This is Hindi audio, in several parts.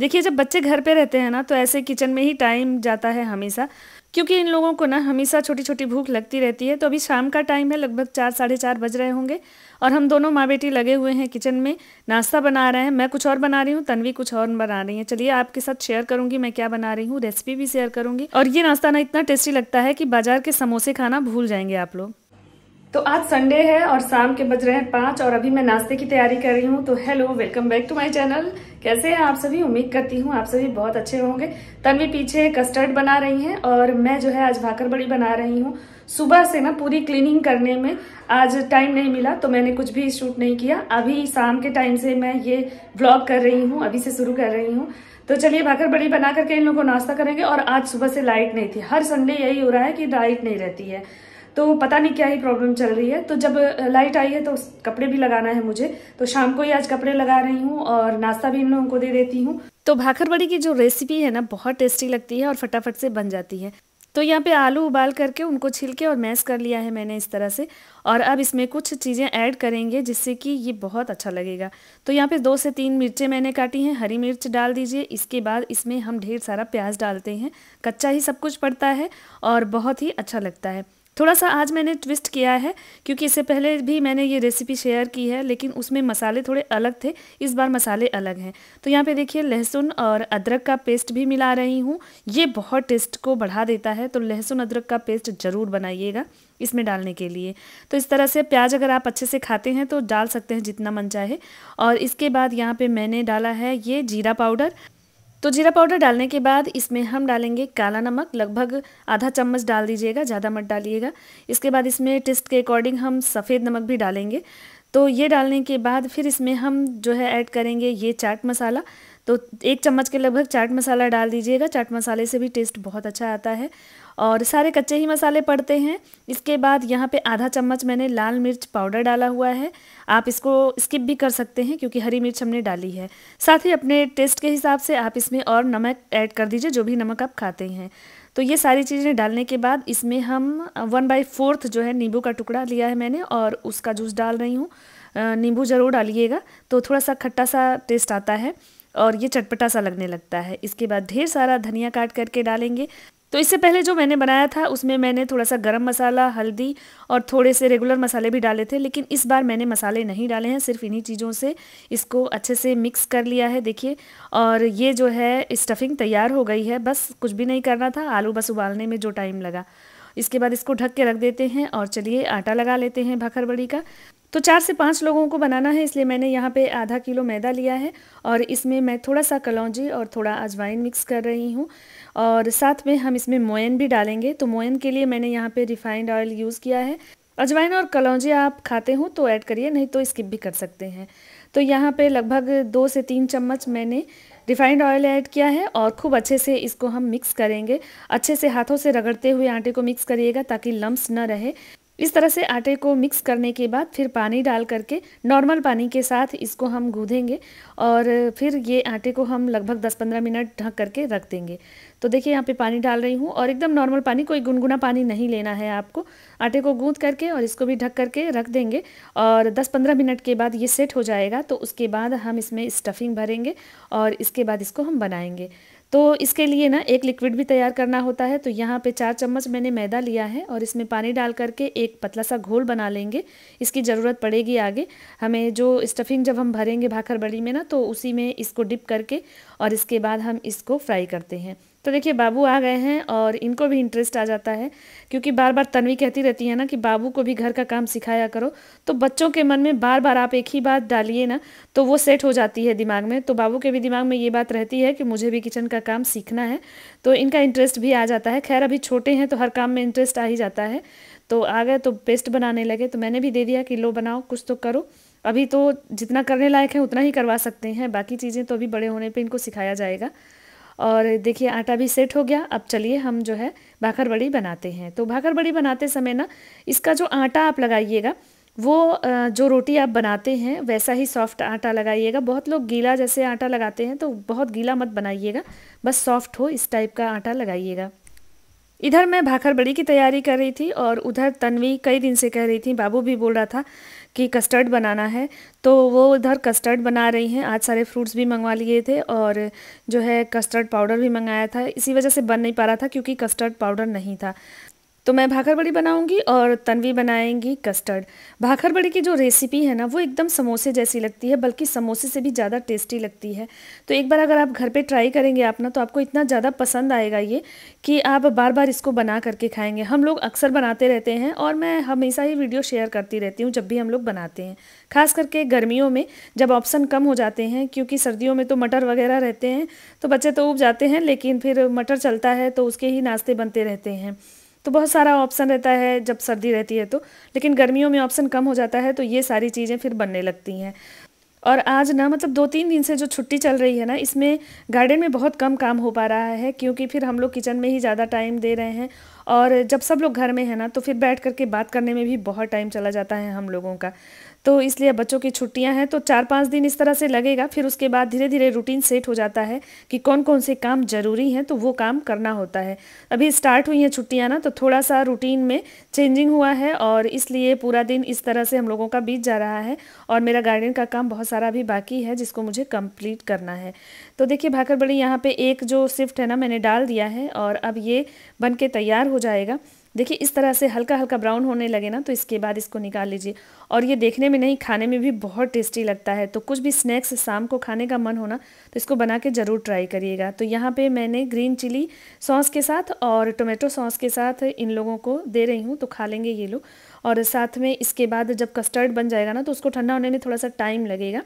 देखिए जब बच्चे घर पे रहते हैं ना तो ऐसे किचन में ही टाइम जाता है हमेशा क्योंकि इन लोगों को ना हमेशा छोटी छोटी भूख लगती रहती है तो अभी शाम का टाइम है लगभग चार साढ़े चार बज रहे होंगे और हम दोनों माँ बेटी लगे हुए हैं किचन में नाश्ता बना रहे हैं मैं कुछ और बना रही हूँ तनवी कुछ और बना रही है चलिए आपके साथ शेयर करूंगी मैं क्या बना रही हूँ रेसिपी भी शेयर करूंगी और ये नाश्ता ना इतना टेस्टी लगता है कि बाजार के समोसे खाना भूल जाएंगे आप लोग तो आज संडे है और शाम के बज रहे हैं पांच और अभी मैं नाश्ते की तैयारी कर रही हूँ तो hello welcome back to my channel कैसे हैं आप सभी उम्मीद करती हूँ आप सभी बहुत अच्छे होंगे तन्वी पीछे कस्टर्ड बना रही हैं और मैं जो है आज भाकर बड़ी बना रही हूँ सुबह से ना पूरी क्लीनिंग करने में आज टाइम नहीं मिला तो मैंने कुछ भी शूट नहीं किया अभी शाम के टाइम से मैं ये ब्लॉग कर रही हूँ अभी से शुरू कर रही हूँ तो चलिए भाकर बड़ी बना करके इन लोगों को नाश्ता करेंगे और आज सुबह से लाइट नहीं थी हर संडे यही हो रहा है कि लाइट नहीं रहती है तो पता नहीं क्या ही प्रॉब्लम चल रही है तो जब लाइट आई है तो कपड़े भी लगाना है मुझे तो शाम को ही आज कपड़े लगा रही हूँ और नाश्ता भी इन लोगों को दे देती हूँ तो भाखरबड़ी की जो रेसिपी है ना बहुत टेस्टी लगती है और फटाफट से बन जाती है तो यहाँ पे आलू उबाल करके उनको छिलके और मैश कर लिया है मैंने इस तरह से और अब इसमें कुछ चीज़ें ऐड करेंगे जिससे कि ये बहुत अच्छा लगेगा तो यहाँ पे दो से तीन मिर्चें मैंने काटी हैं हरी मिर्च डाल दीजिए इसके बाद इसमें हम ढेर सारा प्याज डालते हैं कच्चा ही सब कुछ पड़ता है और बहुत ही अच्छा लगता है थोड़ा सा आज मैंने ट्विस्ट किया है क्योंकि इससे पहले भी मैंने ये रेसिपी शेयर की है लेकिन उसमें मसाले थोड़े अलग थे इस बार मसाले अलग हैं तो यहाँ पे देखिए लहसुन और अदरक का पेस्ट भी मिला रही हूँ ये बहुत टेस्ट को बढ़ा देता है तो लहसुन अदरक का पेस्ट ज़रूर बनाइएगा इसमें डालने के लिए तो इस तरह से प्याज अगर आप अच्छे से खाते हैं तो डाल सकते हैं जितना मन चाहे और इसके बाद यहाँ पे मैंने डाला है ये जीरा पाउडर तो जीरा पाउडर डालने के बाद इसमें हम डालेंगे काला नमक लगभग आधा चम्मच डाल दीजिएगा ज़्यादा मत डालिएगा इसके बाद इसमें टेस्ट के अकॉर्डिंग हम सफ़ेद नमक भी डालेंगे तो ये डालने के बाद फिर इसमें हम जो है ऐड करेंगे ये चाट मसाला तो एक चम्मच के लगभग चाट मसाला डाल दीजिएगा चाट मसाले से भी टेस्ट बहुत अच्छा आता है और सारे कच्चे ही मसाले पड़ते हैं इसके बाद यहाँ पे आधा चम्मच मैंने लाल मिर्च पाउडर डाला हुआ है आप इसको स्किप भी कर सकते हैं क्योंकि हरी मिर्च हमने डाली है साथ ही अपने टेस्ट के हिसाब से आप इसमें और नमक ऐड कर दीजिए जो भी नमक आप खाते हैं तो ये सारी चीज़ें डालने के बाद इसमें हम वन बाई फोर्थ जो है नींबू का टुकड़ा लिया है मैंने और उसका जूस डाल रही हूँ नींबू ज़रूर डालिएगा तो थोड़ा सा खट्टा सा टेस्ट आता है और ये चटपटा सा लगने लगता है इसके बाद ढेर सारा धनिया काट करके डालेंगे तो इससे पहले जो मैंने बनाया था उसमें मैंने थोड़ा सा गरम मसाला हल्दी और थोड़े से रेगुलर मसाले भी डाले थे लेकिन इस बार मैंने मसाले नहीं डाले हैं सिर्फ इन्हीं चीज़ों से इसको अच्छे से मिक्स कर लिया है देखिए और ये जो है स्टफिंग तैयार हो गई है बस कुछ भी नहीं करना था आलू बस उबालने में जो टाइम लगा इसके बाद इसको ढक के रख देते हैं और चलिए आटा लगा लेते हैं भाखरबड़ी का तो चार से पाँच लोगों को बनाना है इसलिए मैंने यहाँ पे आधा किलो मैदा लिया है और इसमें मैं थोड़ा सा कलौजी और थोड़ा अजवाइन मिक्स कर रही हूँ और साथ में हम इसमें मोयन भी डालेंगे तो मोयन के लिए मैंने यहाँ पे रिफाइंड ऑयल यूज़ किया है अजवाइन और कलौजी आप खाते हो तो ऐड करिए नहीं तो स्किप भी कर सकते हैं तो यहाँ पर लगभग दो से तीन चम्मच मैंने रिफाइंड ऑयल ऐड किया है और खूब अच्छे से इसको हम मिक्स करेंगे अच्छे से हाथों से रगड़ते हुए आटे को मिक्स करिएगा ताकि लम्ब न रहे इस तरह से आटे को मिक्स करने के बाद फिर पानी डाल करके नॉर्मल पानी के साथ इसको हम गूँधेंगे और फिर ये आटे को हम लगभग 10-15 मिनट ढक करके रख देंगे तो देखिए यहाँ पे पानी डाल रही हूँ और एकदम नॉर्मल पानी कोई गुनगुना पानी नहीं लेना है आपको आटे को गूँध करके और इसको भी ढक करके रख देंगे और दस पंद्रह मिनट के बाद ये सेट हो जाएगा तो उसके बाद हम इसमें स्टफिंग भरेंगे और इसके बाद इसको हम बनाएँगे तो इसके लिए ना एक लिक्विड भी तैयार करना होता है तो यहाँ पे चार चम्मच मैंने मैदा लिया है और इसमें पानी डाल करके एक पतला सा घोल बना लेंगे इसकी ज़रूरत पड़ेगी आगे हमें जो स्टफिंग जब हम भरेंगे भाखर बड़ी में ना तो उसी में इसको डिप करके और इसके बाद हम इसको फ्राई करते हैं तो देखिए बाबू आ गए हैं और इनको भी इंटरेस्ट आ जाता है क्योंकि बार बार तन्वी कहती रहती है ना कि बाबू को भी घर का काम सिखाया करो तो बच्चों के मन में बार बार आप एक ही बात डालिए ना तो वो सेट हो जाती है दिमाग में तो बाबू के भी दिमाग में ये बात रहती है कि मुझे भी किचन का काम सीखना है तो इनका इंटरेस्ट भी आ जाता है खैर अभी छोटे हैं तो हर काम में इंटरेस्ट आ ही जाता है तो आ गए तो पेस्ट बनाने लगे तो मैंने भी दे दिया कि लो बनाओ कुछ तो करो अभी तो जितना करने लायक है उतना ही करवा सकते हैं बाकी चीज़ें तो अभी बड़े होने पर इनको सिखाया जाएगा और देखिए आटा भी सेट हो गया अब चलिए हम जो है भाखर बड़ी बनाते हैं तो भाखर बड़ी बनाते समय ना इसका जो आटा आप लगाइएगा वो जो रोटी आप बनाते हैं वैसा ही सॉफ्ट आटा लगाइएगा बहुत लोग गीला जैसे आटा लगाते हैं तो बहुत गीला मत बनाइएगा बस सॉफ्ट हो इस टाइप का आटा लगाइएगा इधर मैं भाखर बड़ी की तैयारी कर रही थी और उधर तन्वी कई दिन से कह रही थी बाबू भी बोल रहा था कि कस्टर्ड बनाना है तो वो उधर कस्टर्ड बना रही हैं आज सारे फ्रूट्स भी मंगवा लिए थे और जो है कस्टर्ड पाउडर भी मंगाया था इसी वजह से बन नहीं पा रहा था क्योंकि कस्टर्ड पाउडर नहीं था तो मैं भाखर बड़ी बनाऊंगी और तनवी बनाएंगी कस्टर्ड भाखर बड़ी की जो रेसिपी है ना वो एकदम समोसे जैसी लगती है बल्कि समोसे से भी ज़्यादा टेस्टी लगती है तो एक बार अगर आप घर पे ट्राई करेंगे आप ना तो आपको इतना ज़्यादा पसंद आएगा ये कि आप बार बार इसको बना करके खाएँगे हम लोग अक्सर बनाते रहते हैं और मैं हमेशा ही वीडियो शेयर करती रहती हूँ जब भी हम लोग बनाते हैं खास करके गर्मियों में जब ऑप्शन कम हो जाते हैं क्योंकि सर्दियों में तो मटर वगैरह रहते हैं तो बच्चे तो उब जाते हैं लेकिन फिर मटर चलता है तो उसके ही नाश्ते बनते रहते हैं तो बहुत सारा ऑप्शन रहता है जब सर्दी रहती है तो लेकिन गर्मियों में ऑप्शन कम हो जाता है तो ये सारी चीज़ें फिर बनने लगती हैं और आज ना मतलब दो तीन दिन से जो छुट्टी चल रही है ना इसमें गार्डन में बहुत कम काम हो पा रहा है क्योंकि फिर हम लोग किचन में ही ज़्यादा टाइम दे रहे हैं और जब सब लोग घर में है ना तो फिर बैठ करके बात करने में भी बहुत टाइम चला जाता है हम लोगों का तो इसलिए बच्चों की छुट्टियां हैं तो चार पाँच दिन इस तरह से लगेगा फिर उसके बाद धीरे धीरे रूटीन सेट हो जाता है कि कौन कौन से काम ज़रूरी हैं तो वो काम करना होता है अभी स्टार्ट हुई हैं छुट्टियाँ ना तो थोड़ा सा रूटीन में चेंजिंग हुआ है और इसलिए पूरा दिन इस तरह से हम लोगों का बीत जा रहा है और मेरा गार्डन का काम बहुत सारा अभी बाकी है जिसको मुझे कंप्लीट करना है तो देखिए भाकर बड़ी यहाँ पर एक जो शिफ्ट है ना मैंने डाल दिया है और अब ये बन के तैयार हो जाएगा देखिए इस तरह से हल्का हल्का ब्राउन होने लगे ना तो इसके बाद इसको निकाल लीजिए और ये देखने में नहीं खाने में भी बहुत टेस्टी लगता है तो कुछ भी स्नैक्स शाम को खाने का मन होना तो इसको बना के ज़रूर ट्राई करिएगा तो यहाँ पे मैंने ग्रीन चिली सॉस के साथ और टोमेटो सॉस के साथ इन लोगों को दे रही हूँ तो खा लेंगे ये लोग और साथ में इसके बाद जब कस्टर्ड बन जाएगा ना तो उसको ठंडा होने में थोड़ा सा टाइम लगेगा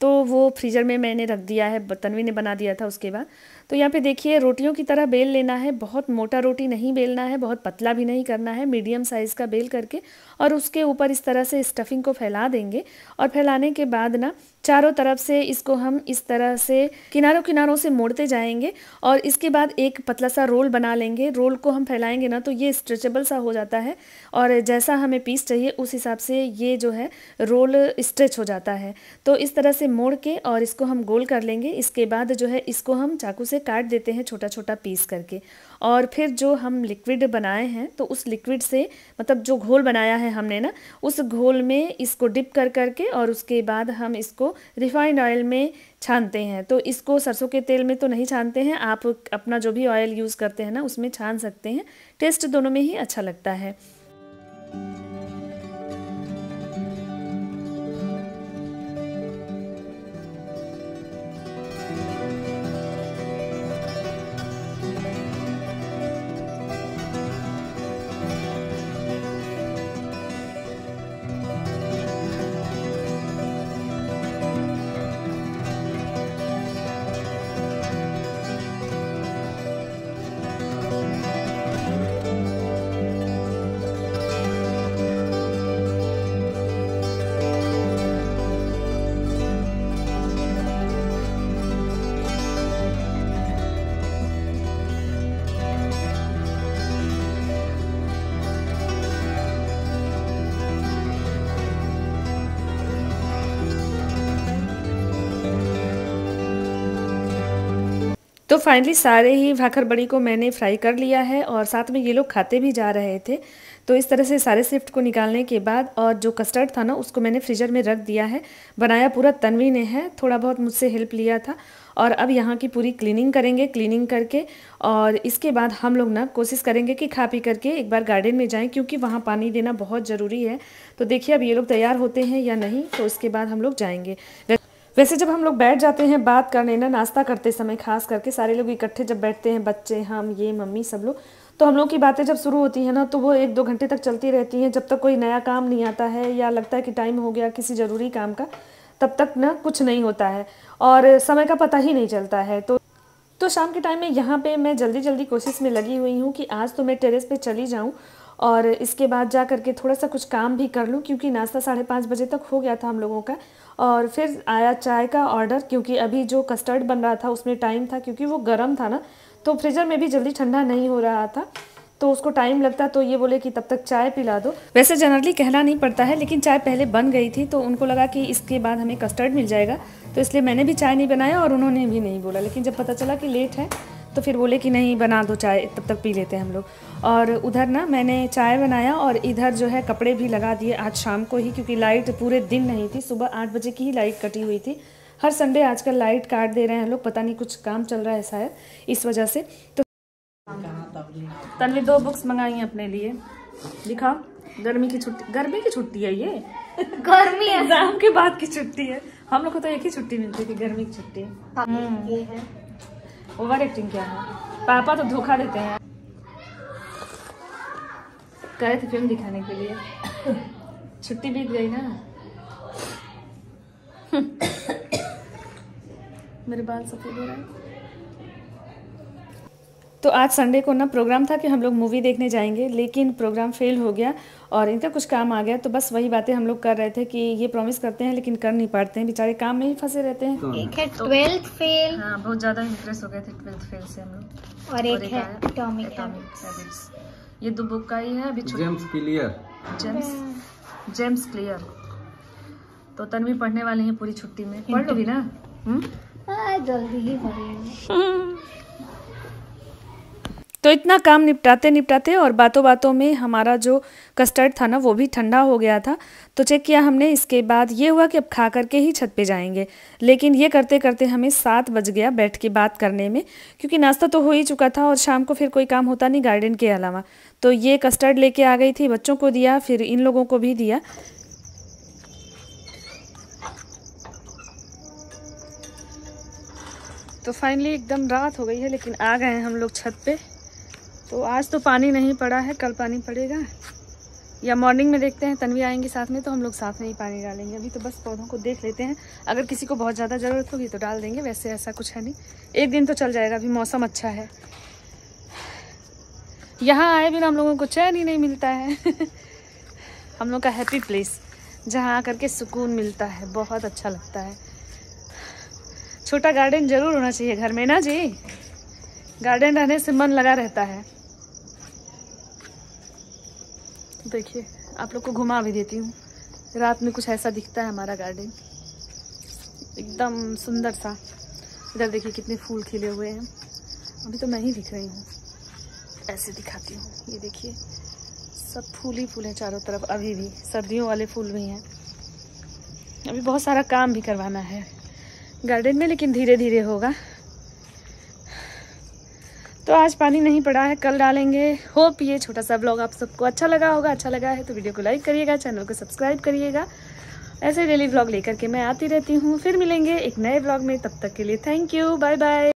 तो वो फ्रीज़र में मैंने रख दिया है तनवी ने बना दिया था उसके बाद तो यहाँ पे देखिए रोटियों की तरह बेल लेना है बहुत मोटा रोटी नहीं बेलना है बहुत पतला भी नहीं करना है मीडियम साइज़ का बेल करके और उसके ऊपर इस तरह से स्टफिंग को फैला देंगे और फैलाने के बाद ना चारों तरफ से इसको हम इस तरह से किनारों किनारों से मोड़ते जाएंगे और इसके बाद एक पतला सा रोल बना लेंगे रोल को हम फैलाएंगे ना तो ये स्ट्रेचेबल सा हो जाता है और जैसा हमें पीस चाहिए उस हिसाब से ये जो है रोल स्ट्रेच हो जाता है तो इस तरह से मोड़ के और इसको हम गोल कर लेंगे इसके बाद जो है इसको हम चाकू से काट देते हैं छोटा छोटा पीस करके और फिर जो हम लिक्विड बनाए हैं तो उस लिक्विड से मतलब जो घोल बनाया है हमने ना उस घोल में इसको डिप कर करके और उसके बाद हम इसको रिफाइंड ऑयल में छानते हैं तो इसको सरसों के तेल में तो नहीं छानते हैं आप अपना जो भी ऑयल यूज़ करते हैं ना उसमें छान सकते हैं टेस्ट दोनों में ही अच्छा लगता है तो फाइनली सारे ही भाखर बड़ी को मैंने फ्राई कर लिया है और साथ में ये लोग खाते भी जा रहे थे तो इस तरह से सारे सिफ्ट को निकालने के बाद और जो कस्टर्ड था ना उसको मैंने फ्रीजर में रख दिया है बनाया पूरा तनवी ने है थोड़ा बहुत मुझसे हेल्प लिया था और अब यहाँ की पूरी क्लीनिंग करेंगे क्लीनिंग करके और इसके बाद हम लोग ना कोशिश करेंगे कि खा पी करके एक बार गार्डन में जाएं क्योंकि वहाँ पानी देना बहुत ज़रूरी है तो देखिए अब ये लोग तैयार होते हैं या नहीं तो उसके बाद हम लोग जाएंगे वैसे जब हम लोग बैठ जाते हैं बात करने ना नाश्ता करते समय खास करके सारे लोग इकट्ठे जब बैठते हैं बच्चे हम ये मम्मी सब लोग तो हम लोग की बातें जब शुरू होती है ना तो वो एक दो घंटे तक चलती रहती हैं जब तक कोई नया काम नहीं आता है या लगता है कि टाइम हो गया किसी ज़रूरी काम का तब तक ना कुछ नहीं होता है और समय का पता ही नहीं चलता है तो तो शाम के टाइम में यहाँ पे मैं जल्दी जल्दी कोशिश में लगी हुई हूँ कि आज तो मैं टेरेस पे चली जाऊँ और इसके बाद जा करके थोड़ा सा कुछ काम भी कर लूँ क्योंकि नाश्ता साढ़े पाँच बजे तक हो गया था हम लोगों का और फिर आया चाय का ऑर्डर क्योंकि अभी जो कस्टर्ड बन रहा था उसमें टाइम था क्योंकि वो गर्म था ना तो फ्रिजर में भी जल्दी ठंडा नहीं हो रहा था तो उसको टाइम लगता तो ये बोले कि तब तक चाय पिला दो वैसे जनरली कहना नहीं पड़ता है लेकिन चाय पहले बन गई थी तो उनको लगा कि इसके बाद हमें कस्टर्ड मिल जाएगा तो इसलिए मैंने भी चाय नहीं बनाया और उन्होंने भी नहीं बोला लेकिन जब पता चला कि लेट है तो फिर बोले कि नहीं बना दो चाय तब तक पी लेते हैं हम लोग और उधर ना मैंने चाय बनाया और इधर जो है कपड़े भी लगा दिए आज शाम को ही क्योंकि लाइट पूरे दिन नहीं थी सुबह आठ बजे की ही लाइट कटी हुई थी हर संडे आजकल लाइट काट दे रहे हैं लोग पता नहीं कुछ काम चल रहा है शायद इस वजह से तो तनवी दो बुक्स मंगाई अपने लिए लिखा गर्मी की छुट्टी गर्मी की छुट्टी है ये गर्मी एग्जाम के बाद की छुट्टी है हम लोग को तो एक ही छुट्टी मिलती थी गर्मी की छुट्टी हाँ, हम्म। ओवर एक्टिंग क्या है पापा तो धोखा देते हैं गए थे फिल्म दिखाने के लिए छुट्टी बीत गई ना मेरे बाल सफेद हो रहे हैं तो आज संडे को ना प्रोग्राम था कि हम लोग मूवी देखने जाएंगे लेकिन प्रोग्राम फेल हो गया और इनका कुछ काम आ गया तो बस वही बातें हम लोग कर रहे थे कि ये प्रॉमिस करते हैं लेकिन कर नहीं पाते हैं बेचारे काम में ही फंसे रहते हैं एक है ट्वेल्थ फेल हाँ बहुत ज़्यादा इंप्रेस हो गए थे ट्वेल्थ फेल से हम लोग और और एक एक है एटॉमिक हैबिट्स ये दो बुक का ही है अभी James Clear James James Clear तो तन्वी पढ़ने वाली है पूरी छुट्टी में पढ़ लोगी ना हम्म? हाँ, जल्दी ही पढ़ेंगे तो इतना काम निपटाते निपटाते और बातों बातों में हमारा जो कस्टर्ड था ना वो भी ठंडा हो गया था तो चेक किया हमने इसके बाद ये हुआ कि अब खा करके ही छत पे जाएंगे लेकिन ये करते करते हमें सात बज गया बैठ के बात करने में क्योंकि नाश्ता तो हो ही चुका था और शाम को फिर कोई काम होता नहीं गार्डन के अलावा तो ये कस्टर्ड लेके आ गई थी बच्चों को दिया फिर इन लोगों को भी दिया तो फाइनली एकदम रात हो गई है लेकिन आ गए हैं हम लोग छत पे तो आज तो पानी नहीं पड़ा है कल पानी पड़ेगा या मॉर्निंग में देखते हैं तनवी आएंगे साथ में तो हम लोग साथ में ही पानी डालेंगे अभी तो बस पौधों को देख लेते हैं अगर किसी को बहुत ज़्यादा ज़रूरत होगी तो डाल देंगे वैसे ऐसा कुछ है नहीं एक दिन तो चल जाएगा अभी मौसम अच्छा है यहाँ आए बिना हम लोगों को चैन ही नहीं मिलता है हम लोग का हैप्पी प्लेस जहाँ आ के सुकून मिलता है बहुत अच्छा लगता है छोटा गार्डन ज़रूर होना चाहिए घर में ना जी गार्डन रहने से मन लगा रहता है देखिए आप लोग को घुमा भी देती हूँ रात में कुछ ऐसा दिखता है हमारा गार्डन एकदम सुंदर सा इधर देखिए कितने फूल खिले हुए हैं अभी तो मैं ही दिख रही हूँ ऐसे दिखाती हूँ ये देखिए सब फूल ही फूल हैं चारों तरफ अभी भी सर्दियों वाले फूल भी हैं अभी बहुत सारा काम भी करवाना है गार्डन में लेकिन धीरे धीरे होगा तो आज पानी नहीं पड़ा है कल डालेंगे होप ये छोटा सा ब्लॉग आप सबको अच्छा लगा होगा अच्छा लगा है तो वीडियो को लाइक करिएगा चैनल को सब्सक्राइब करिएगा ऐसे डेली ब्लॉग लेकर के मैं आती रहती हूँ फिर मिलेंगे एक नए ब्लॉग में तब तक के लिए थैंक यू बाय बाय